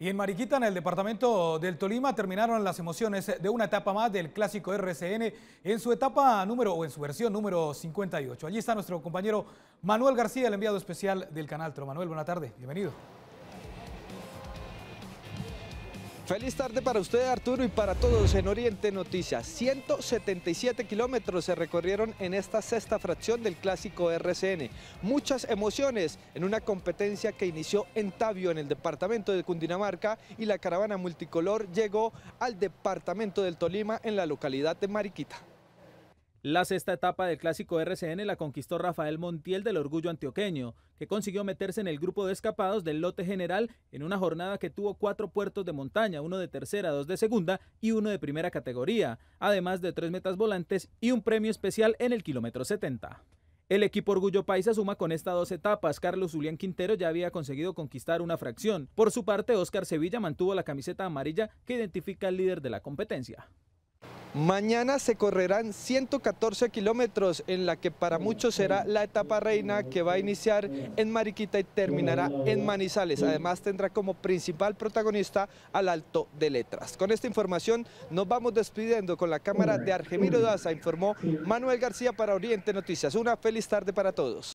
Y en Mariquita, en el departamento del Tolima, terminaron las emociones de una etapa más del clásico RCN en su etapa número o en su versión número 58. Allí está nuestro compañero Manuel García, el enviado especial del canal Tro. Manuel, buena tarde, bienvenido. Feliz tarde para usted, Arturo, y para todos en Oriente Noticias. 177 kilómetros se recorrieron en esta sexta fracción del clásico RCN. Muchas emociones en una competencia que inició en Tavio en el departamento de Cundinamarca, y la caravana multicolor llegó al departamento del Tolima, en la localidad de Mariquita. La sexta etapa del clásico RCN la conquistó Rafael Montiel del Orgullo Antioqueño, que consiguió meterse en el grupo de escapados del lote general en una jornada que tuvo cuatro puertos de montaña, uno de tercera, dos de segunda y uno de primera categoría, además de tres metas volantes y un premio especial en el kilómetro 70. El equipo Orgullo Paisa suma con estas dos etapas. Carlos Julián Quintero ya había conseguido conquistar una fracción. Por su parte, Oscar Sevilla mantuvo la camiseta amarilla que identifica al líder de la competencia. Mañana se correrán 114 kilómetros en la que para muchos será la etapa reina que va a iniciar en Mariquita y terminará en Manizales. Además tendrá como principal protagonista al Alto de Letras. Con esta información nos vamos despidiendo con la cámara de Argemiro Daza, informó Manuel García para Oriente Noticias. Una feliz tarde para todos.